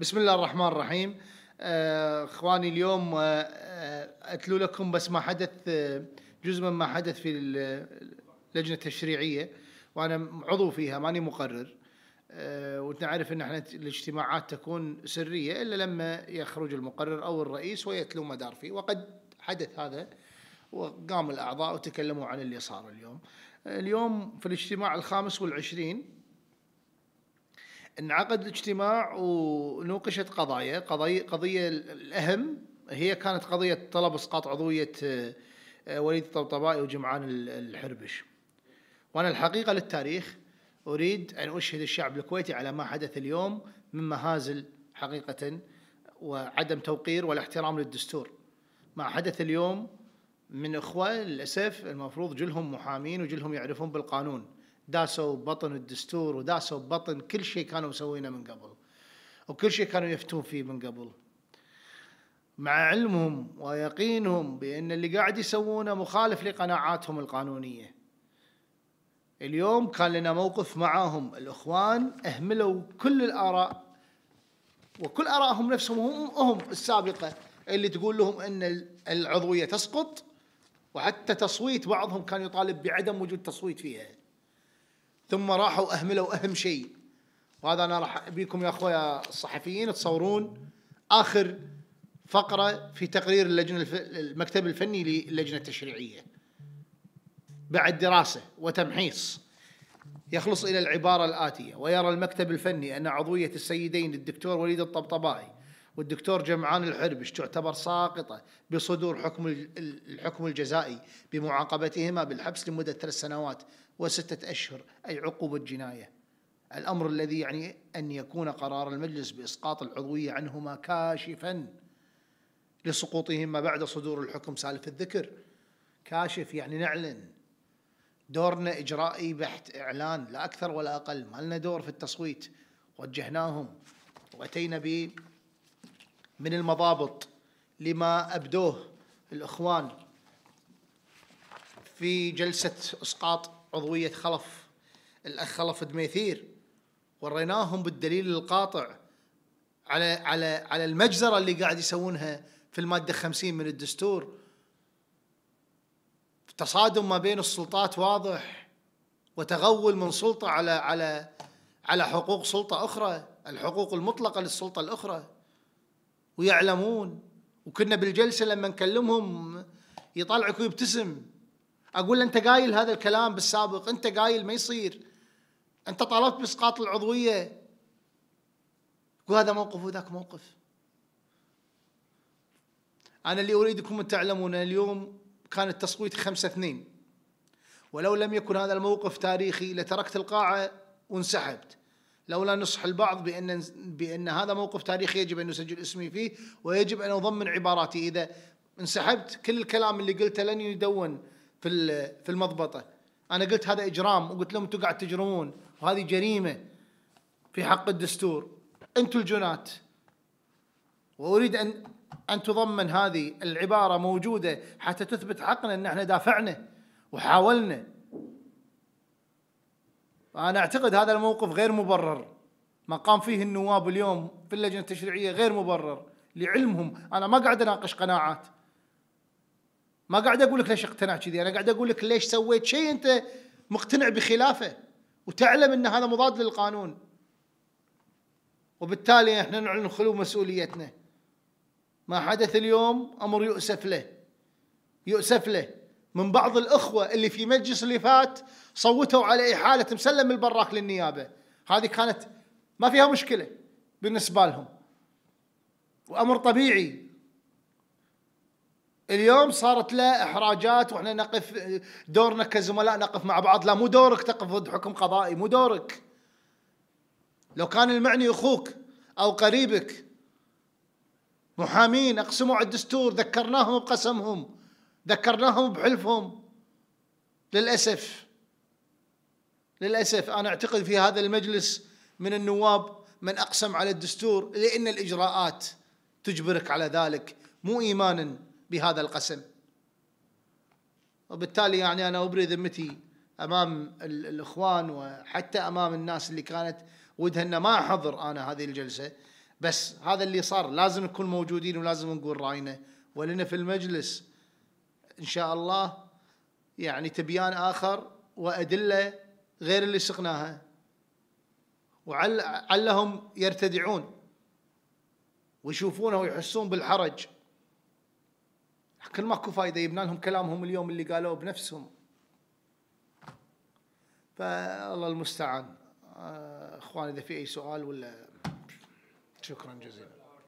بسم الله الرحمن الرحيم آه، اخواني اليوم آه، آه، اتلو لكم بس ما حدث جزء من ما حدث في اللجنه التشريعيه وانا عضو فيها ماني مقرر وتعرف ان احنا الاجتماعات تكون سريه الا لما يخرج المقرر او الرئيس ويتلو ما دار فيه وقد حدث هذا وقام الاعضاء وتكلموا عن اللي صار اليوم اليوم في الاجتماع الخامس والعشرين انعقد الاجتماع ونوقشت قضايا قضية, قضية الأهم هي كانت قضية طلب إسقاط عضوية آه، وليد الطبطبائي وجمعان الحربش وأنا الحقيقة للتاريخ أريد أن أشهد الشعب الكويتي على ما حدث اليوم من مهازل حقيقة وعدم توقير والاحترام للدستور ما حدث اليوم من إخوة للأسف المفروض جلهم محامين وجلهم يعرفون بالقانون داسوا ببطن الدستور وداسوا ببطن كل شيء كانوا مسوينه من قبل وكل شيء كانوا يفتون فيه من قبل مع علمهم ويقينهم بأن اللي قاعد يسوونه مخالف لقناعاتهم القانونية اليوم كان لنا موقف معاهم الإخوان أهملوا كل الآراء وكل آرائهم نفسهم هم, هم السابقة اللي تقول لهم أن العضوية تسقط وحتى تصويت بعضهم كان يطالب بعدم وجود تصويت فيها ثم راحوا اهملوا اهم شيء وهذا انا راح ابيكم يا اخويا الصحفيين تصورون اخر فقره في تقرير اللجنه الف... المكتب الفني للجنه التشريعيه بعد دراسه وتمحيص يخلص الى العباره الاتيه ويرى المكتب الفني ان عضويه السيدين الدكتور وليد الطبطبائي والدكتور جمعان الحربش تعتبر ساقطة بصدور حكم الحكم الجزائي بمعاقبتهما بالحبس لمدة ثلاث سنوات وستة أشهر أي عقوبة جناية الأمر الذي يعني أن يكون قرار المجلس بإسقاط العضوية عنهما كاشفا لسقوطهما بعد صدور الحكم سالف الذكر كاشف يعني نعلن دورنا إجرائي بحت إعلان لا أكثر ولا أقل ما لنا دور في التصويت وجهناهم وأتينا به من المضابط لما أبدوه الإخوان في جلسة إسقاط عضوية خلف الأخ خلف دميثير وريناهم بالدليل القاطع على على على المجزرة اللي قاعد يسوونها في المادة 50 من الدستور تصادم ما بين السلطات واضح وتغول من سلطة على على على حقوق سلطة أخرى الحقوق المطلقة للسلطة الأخرى ويعلمون وكنا بالجلسة لما نكلمهم يطلعك ويبتسم أقول أنت قايل هذا الكلام بالسابق أنت قايل ما يصير أنت طالبت بإسقاط العضوية وهذا موقف وذاك موقف أنا اللي أريدكم أن تعلمون اليوم كان التصويت خمسة اثنين ولو لم يكن هذا الموقف تاريخي لتركت القاعة وانسحبت لولا نصح البعض بأن, بأن هذا موقف تاريخي يجب أن نسجل اسمي فيه ويجب أن أضمن عباراتي إذا انسحبت كل الكلام اللي قلته لن يدون في في المضبطة أنا قلت هذا إجرام وقلت لهم أنتم قاعد تجرمون وهذه جريمة في حق الدستور أنتم الجنات وأريد أن أن تضمن هذه العبارة موجودة حتى تثبت حقنا أن احنا دافعنا وحاولنا انا اعتقد هذا الموقف غير مبرر ما قام فيه النواب اليوم في اللجنه التشريعيه غير مبرر لعلمهم انا ما قاعد اناقش قناعات ما قاعد اقول لك ليش اقتنعت كذي انا قاعد اقول لك ليش سويت شيء انت مقتنع بخلافه وتعلم ان هذا مضاد للقانون وبالتالي احنا نعلن خلو مسؤوليتنا ما حدث اليوم امر يؤسف له يؤسف له من بعض الأخوة اللي في مجلس اللي فات صوتوا على إحالة مسلم البراك للنيابة هذه كانت ما فيها مشكلة بالنسبة لهم وأمر طبيعي اليوم صارت له إحراجات وإحنا نقف دورنا كزملاء نقف مع بعض لا مو دورك تقف ضد حكم قضائي مو دورك لو كان المعني أخوك أو قريبك محامين أقسموا على الدستور ذكرناهم بقسمهم ذكرناهم بحلفهم للأسف للأسف أنا أعتقد في هذا المجلس من النواب من أقسم على الدستور لأن الإجراءات تجبرك على ذلك مو إيمانا بهذا القسم وبالتالي يعني أنا أبري ذمتي أمام الإخوان وحتى أمام الناس اللي كانت ودها أن ما أحضر أنا هذه الجلسة بس هذا اللي صار لازم نكون موجودين ولازم نقول رأينا ولنا في المجلس ان شاء الله يعني تبيان اخر وادله غير اللي سقناها وعلهم يرتدعون ويشوفونه ويحسون بالحرج كل ماكو فايده جبنا لهم كلامهم اليوم اللي قالوه بنفسهم فالله المستعان آه، اخواني اذا في اي سؤال ولا شكرا جزيلا